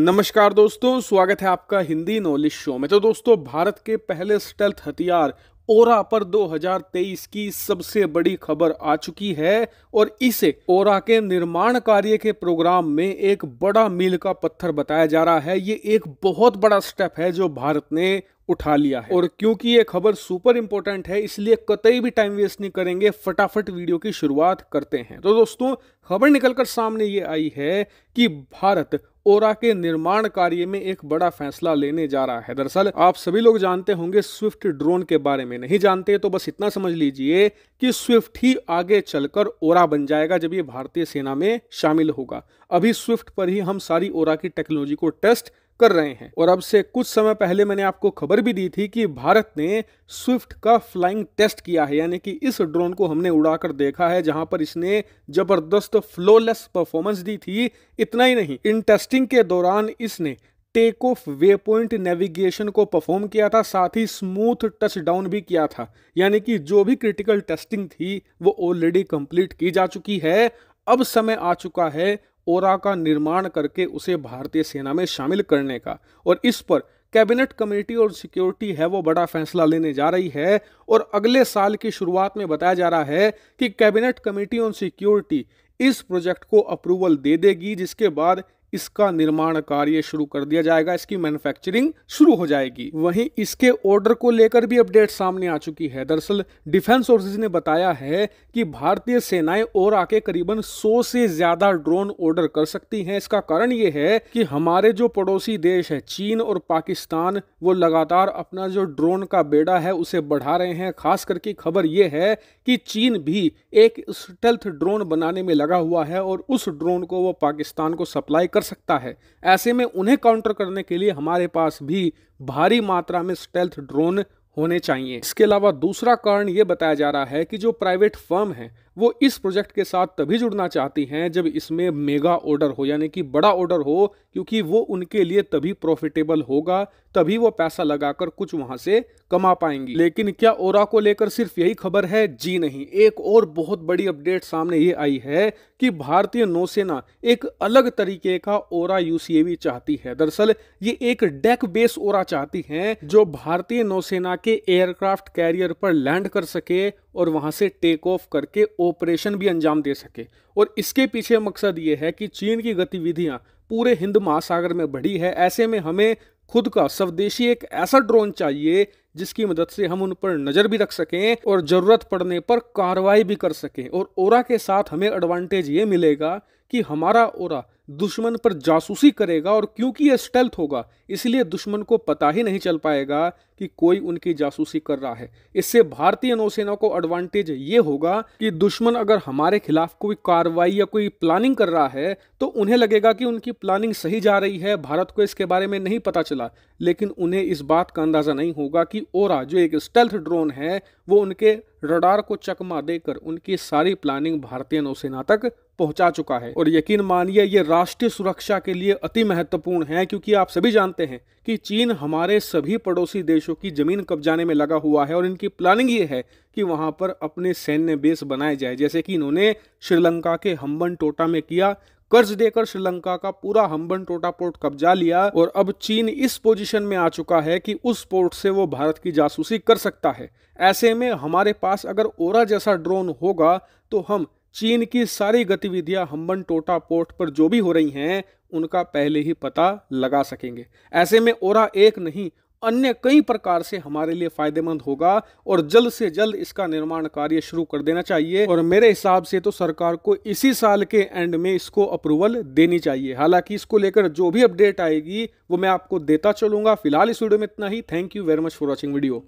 नमस्कार दोस्तों स्वागत है आपका हिंदी नॉलेज शो में तो दोस्तों भारत के पहले स्टेल्थ हथियार ओरा पर 2023 की सबसे बड़ी खबर आ चुकी है और इसे ओरा के निर्माण कार्य के प्रोग्राम में एक बड़ा मील का पत्थर बताया जा रहा है ये एक बहुत बड़ा स्टेप है जो भारत ने उठा लिया है और क्योंकि ये खबर सुपर इंपॉर्टेंट है इसलिए कतई भी टाइम वेस्ट नहीं करेंगे फटाफट वीडियो की शुरुआत करते हैं तो दोस्तों खबर निकलकर सामने ये आई है कि भारत ओरा के निर्माण कार्य में एक बड़ा फैसला लेने जा रहा है दरअसल आप सभी लोग जानते होंगे स्विफ्ट ड्रोन के बारे में नहीं जानते तो बस इतना समझ लीजिए कि स्विफ्ट ही आगे चलकर ओरा बन जाएगा जब ये भारतीय सेना में शामिल होगा अभी स्विफ्ट पर ही हम सारी ओरा की टेक्नोलॉजी को टेस्ट कर रहे हैं और अब से कुछ समय पहले मैंने आपको खबर भी दी थी कि भारत ने स्विफ्ट का फ्लाइंग टेस्ट किया है यानी कि इस ड्रोन को हमने उड़ाकर देखा है जहां पर इसने जबरदस्त फ्लोलेस परफॉर्मेंस दी थी इतना ही नहीं इन टेस्टिंग के दौरान इसने take off waypoint navigation को परफॉर्म किया था साथ ही स्मूथ टच डाउन भी किया था यानी कि जो भी क्रिटिकल टेस्टिंग थी वो ऑलरेडी कंप्लीट की जा चुकी है अब समय आ चुका है ओरा का निर्माण करके उसे भारतीय सेना में शामिल करने का और इस पर कैबिनेट कमेटी और सिक्योरिटी है वो बड़ा फैसला लेने जा रही है और अगले साल की शुरुआत में बताया जा रहा है कि कैबिनेट कमेटी ऑन सिक्योरिटी इस प्रोजेक्ट को अप्रूवल दे देगी जिसके बाद इसका निर्माण कार्य शुरू कर दिया जाएगा इसकी मैन्युफैक्चरिंग शुरू हो जाएगी वहीं इसके ऑर्डर को लेकर भी अपडेट सामने आ चुकी है दरअसल डिफेंस फोर्सेज ने बताया है कि भारतीय सेनाएं और आके करीबन 100 से ज्यादा ड्रोन ऑर्डर कर सकती हैं इसका कारण ये है कि हमारे जो पड़ोसी देश है चीन और पाकिस्तान वो लगातार अपना जो ड्रोन का बेड़ा है उसे बढ़ा रहे हैं खास करके खबर ये है कि चीन भी एक स्टेल्थ ड्रोन बनाने में लगा हुआ है और उस ड्रोन को वो पाकिस्तान को सप्लाई कर कर सकता है ऐसे में उन्हें काउंटर करने के लिए हमारे पास भी भारी मात्रा में स्टेल्थ ड्रोन होने चाहिए इसके अलावा दूसरा कारण ये बताया जा रहा है कि जो प्राइवेट फर्म है वो इस प्रोजेक्ट के साथ तभी जुड़ना चाहती हैं जब इसमें मेगा ऑर्डर हो यानी कि बड़ा ऑर्डर हो क्योंकि वो उनके लिए तभी प्रॉफिटेबल होगा तभी वो पैसा लगाकर कुछ वहां से कमा पाएंगी लेकिन क्या ओरा को लेकर सिर्फ यही खबर है जी नहीं एक और बहुत बड़ी अपडेट सामने ये आई है कि भारतीय नौसेना एक अलग तरीके का ओरा यूसीएवी चाहती है दरअसल ये एक डेक बेस ओरा चाहती है जो भारतीय नौसेना के एयरक्राफ्ट कैरियर पर लैंड कर सके और वहां से टेक ऑफ करके कोऑपरेशन भी अंजाम दे सके और इसके पीछे मकसद ये है कि चीन की गतिविधियाँ पूरे हिंद महासागर में बढ़ी है ऐसे में हमें खुद का स्वदेशी एक ऐसा ड्रोन चाहिए जिसकी मदद से हम उन पर नज़र भी रख सकें और ज़रूरत पड़ने पर कार्रवाई भी कर सकें और ओरा के साथ हमें एडवांटेज ये मिलेगा कि हमारा ओरा दुश्मन पर जासूसी करेगा और क्योंकि यह स्टेल्थ होगा इसलिए दुश्मन को पता ही नहीं चल पाएगा कि कोई उनकी जासूसी कर रहा है इससे भारतीय नौसेना को एडवांटेज ये होगा कि दुश्मन अगर हमारे खिलाफ कोई कार्रवाई या कोई प्लानिंग कर रहा है तो उन्हें लगेगा कि उनकी प्लानिंग सही जा रही है भारत को इसके बारे में नहीं पता चला लेकिन उन्हें इस बात का अंदाजा नहीं होगा कि ओरा जो एक स्टेल्थ ड्रोन है वो उनके रडार को चकमा देकर उनकी सारी प्लानिंग भारतीय नौसेना तक पहुंचा चुका है और यकीन मानिए ये राष्ट्रीय सुरक्षा के लिए अति महत्वपूर्ण है क्योंकि आप सभी जानते हैं कि चीन हमारे सभी पड़ोसी देशों की जमीन कब्जाने में लगा हुआ है और इनकी प्लानिंग ये है कि वहां पर अपने सैन्य बेस बनाए जाए जैसे कि इन्होंने श्रीलंका के हम्बन टोटा में किया कर्ज देकर श्रीलंका का पूरा हम्बन टोटा पोर्ट कब्जा लिया और अब चीन इस पोजीशन में आ चुका है कि उस पोर्ट से वो भारत की जासूसी कर सकता है ऐसे में हमारे पास अगर ओरा जैसा ड्रोन होगा तो हम चीन की सारी गतिविधियां हम्बन टोटा पोर्ट पर जो भी हो रही हैं उनका पहले ही पता लगा सकेंगे ऐसे में ओरा एक नहीं अन्य कई प्रकार से हमारे लिए फायदेमंद होगा और जल्द से जल्द इसका निर्माण कार्य शुरू कर देना चाहिए और मेरे हिसाब से तो सरकार को इसी साल के एंड में इसको अप्रूवल देनी चाहिए हालांकि इसको लेकर जो भी अपडेट आएगी वो मैं आपको देता चलूंगा फिलहाल इस वीडियो में इतना ही thank you very much for watching video